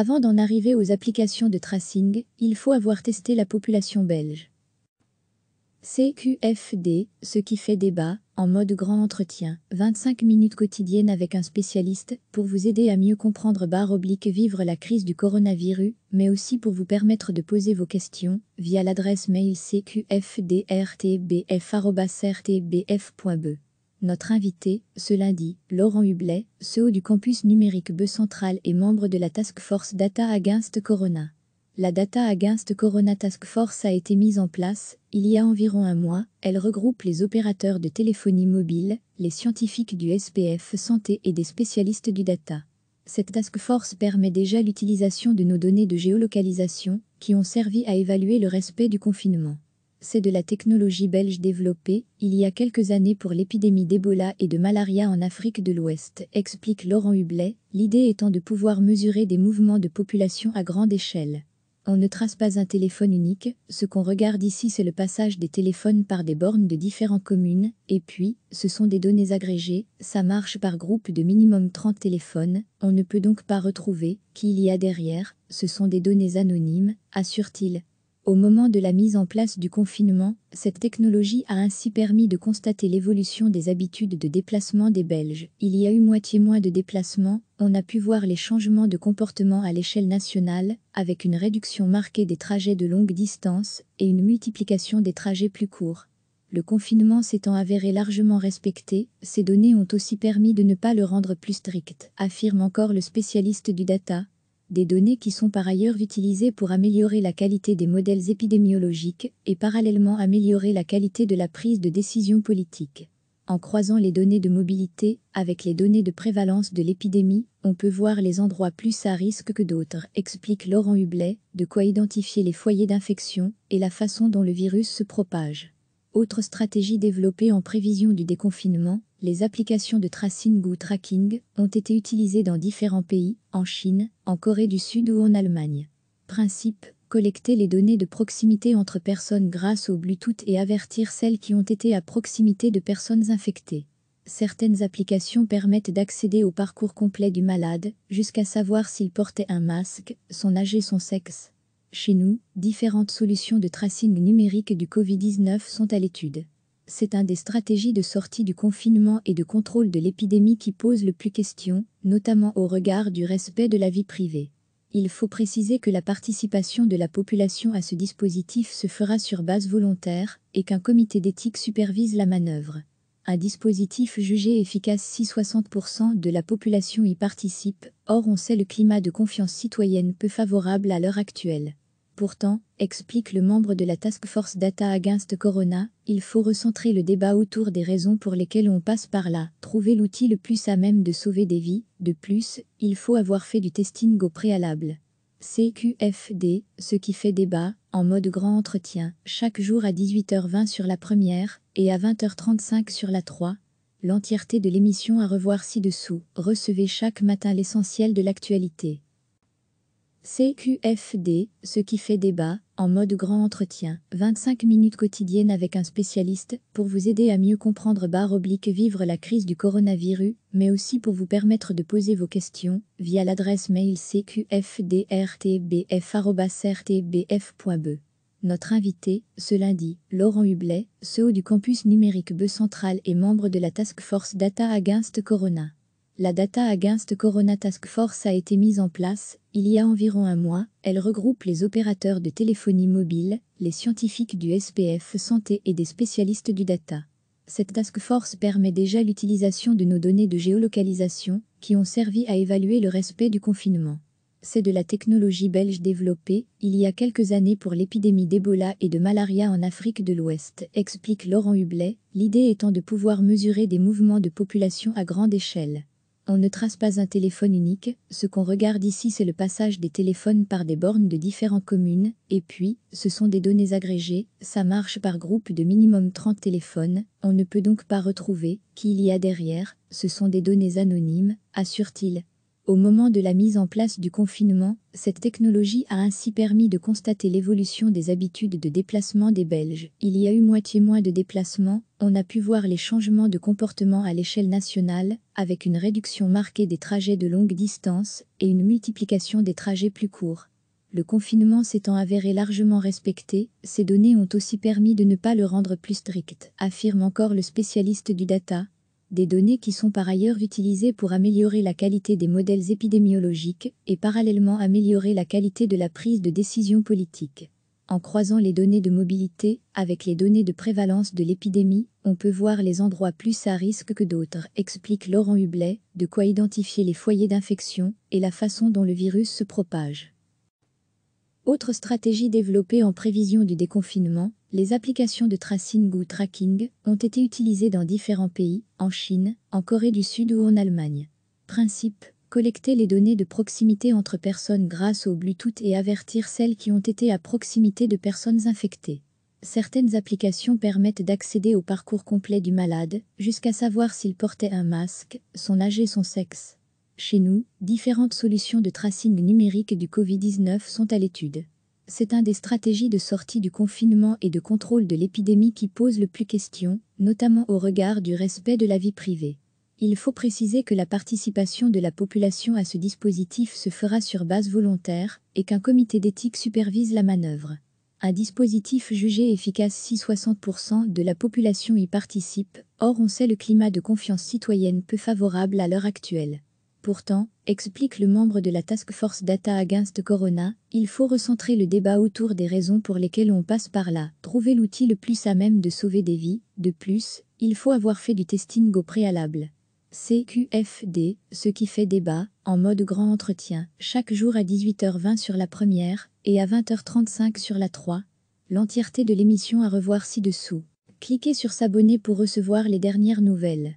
Avant d'en arriver aux applications de tracing, il faut avoir testé la population belge. CQFD, ce qui fait débat, en mode grand entretien, 25 minutes quotidiennes avec un spécialiste pour vous aider à mieux comprendre barre oblique vivre la crise du coronavirus, mais aussi pour vous permettre de poser vos questions via l'adresse mail cqfdrtbf.be. Notre invité, ce lundi, Laurent Hublet, CEO du campus numérique Beu Central et membre de la Task Force Data Against Corona. La Data Against Corona Task Force a été mise en place, il y a environ un mois, elle regroupe les opérateurs de téléphonie mobile, les scientifiques du SPF Santé et des spécialistes du data. Cette task force permet déjà l'utilisation de nos données de géolocalisation, qui ont servi à évaluer le respect du confinement c'est de la technologie belge développée il y a quelques années pour l'épidémie d'Ebola et de malaria en Afrique de l'Ouest, explique Laurent Hublet, l'idée étant de pouvoir mesurer des mouvements de population à grande échelle. On ne trace pas un téléphone unique, ce qu'on regarde ici c'est le passage des téléphones par des bornes de différentes communes, et puis, ce sont des données agrégées, ça marche par groupe de minimum 30 téléphones, on ne peut donc pas retrouver qui il y a derrière, ce sont des données anonymes, assure-t-il. Au moment de la mise en place du confinement, cette technologie a ainsi permis de constater l'évolution des habitudes de déplacement des Belges. Il y a eu moitié moins de déplacements, on a pu voir les changements de comportement à l'échelle nationale, avec une réduction marquée des trajets de longue distance et une multiplication des trajets plus courts. Le confinement s'étant avéré largement respecté, ces données ont aussi permis de ne pas le rendre plus strict, affirme encore le spécialiste du data, des données qui sont par ailleurs utilisées pour améliorer la qualité des modèles épidémiologiques et parallèlement améliorer la qualité de la prise de décision politique. En croisant les données de mobilité avec les données de prévalence de l'épidémie, on peut voir les endroits plus à risque que d'autres, explique Laurent Hublet, de quoi identifier les foyers d'infection et la façon dont le virus se propage. Autre stratégie développée en prévision du déconfinement, les applications de tracing ou tracking ont été utilisées dans différents pays, en Chine, en Corée du Sud ou en Allemagne. Principe collecter les données de proximité entre personnes grâce au Bluetooth et avertir celles qui ont été à proximité de personnes infectées. Certaines applications permettent d'accéder au parcours complet du malade, jusqu'à savoir s'il portait un masque, son âge et son sexe. Chez nous, différentes solutions de tracing numérique du Covid-19 sont à l'étude. C'est un des stratégies de sortie du confinement et de contrôle de l'épidémie qui pose le plus question, notamment au regard du respect de la vie privée. Il faut préciser que la participation de la population à ce dispositif se fera sur base volontaire et qu'un comité d'éthique supervise la manœuvre un dispositif jugé efficace si 60% de la population y participe, or on sait le climat de confiance citoyenne peu favorable à l'heure actuelle. Pourtant, explique le membre de la Task Force Data Against Corona, il faut recentrer le débat autour des raisons pour lesquelles on passe par là, trouver l'outil le plus à même de sauver des vies, de plus, il faut avoir fait du testing au préalable. CQFD, ce qui fait débat, en mode grand entretien, chaque jour à 18h20 sur la première et à 20h35 sur la 3. L'entièreté de l'émission à revoir ci-dessous. Recevez chaque matin l'essentiel de l'actualité. CQFD, ce qui fait débat, en mode grand entretien, 25 minutes quotidiennes avec un spécialiste pour vous aider à mieux comprendre barre oblique vivre la crise du coronavirus, mais aussi pour vous permettre de poser vos questions via l'adresse mail cqfdrtbf.be Notre invité, ce lundi, Laurent Hublet, CEO du campus numérique Be Central et membre de la Task Force Data Against Corona. La Data Against Corona Task Force a été mise en place, il y a environ un mois, elle regroupe les opérateurs de téléphonie mobile, les scientifiques du SPF Santé et des spécialistes du data. Cette task force permet déjà l'utilisation de nos données de géolocalisation, qui ont servi à évaluer le respect du confinement. C'est de la technologie belge développée il y a quelques années pour l'épidémie d'Ebola et de malaria en Afrique de l'Ouest, explique Laurent Hublet, l'idée étant de pouvoir mesurer des mouvements de population à grande échelle on ne trace pas un téléphone unique, ce qu'on regarde ici c'est le passage des téléphones par des bornes de différentes communes, et puis, ce sont des données agrégées, ça marche par groupe de minimum 30 téléphones, on ne peut donc pas retrouver qui il y a derrière, ce sont des données anonymes, assure-t-il. Au moment de la mise en place du confinement, cette technologie a ainsi permis de constater l'évolution des habitudes de déplacement des Belges. Il y a eu moitié moins de déplacements, on a pu voir les changements de comportement à l'échelle nationale, avec une réduction marquée des trajets de longue distance et une multiplication des trajets plus courts. Le confinement s'étant avéré largement respecté, ces données ont aussi permis de ne pas le rendre plus strict, affirme encore le spécialiste du data, des données qui sont par ailleurs utilisées pour améliorer la qualité des modèles épidémiologiques et parallèlement améliorer la qualité de la prise de décision politique. En croisant les données de mobilité avec les données de prévalence de l'épidémie, on peut voir les endroits plus à risque que d'autres, explique Laurent Hublet, de quoi identifier les foyers d'infection et la façon dont le virus se propage. Autre stratégie développée en prévision du déconfinement, les applications de tracing ou tracking ont été utilisées dans différents pays, en Chine, en Corée du Sud ou en Allemagne. Principe collecter les données de proximité entre personnes grâce au Bluetooth et avertir celles qui ont été à proximité de personnes infectées. Certaines applications permettent d'accéder au parcours complet du malade, jusqu'à savoir s'il portait un masque, son âge et son sexe. Chez nous, différentes solutions de tracing numérique du Covid-19 sont à l'étude. C'est un des stratégies de sortie du confinement et de contrôle de l'épidémie qui pose le plus question, notamment au regard du respect de la vie privée. Il faut préciser que la participation de la population à ce dispositif se fera sur base volontaire et qu'un comité d'éthique supervise la manœuvre. Un dispositif jugé efficace si 60% de la population y participe, or on sait le climat de confiance citoyenne peu favorable à l'heure actuelle. Pourtant, explique le membre de la Task Force Data Against Corona, il faut recentrer le débat autour des raisons pour lesquelles on passe par là, trouver l'outil le plus à même de sauver des vies, de plus, il faut avoir fait du testing au préalable. CQFD, ce qui fait débat, en mode grand entretien, chaque jour à 18h20 sur la première et à 20h35 sur la 3. L'entièreté de l'émission à revoir ci-dessous. Cliquez sur s'abonner pour recevoir les dernières nouvelles.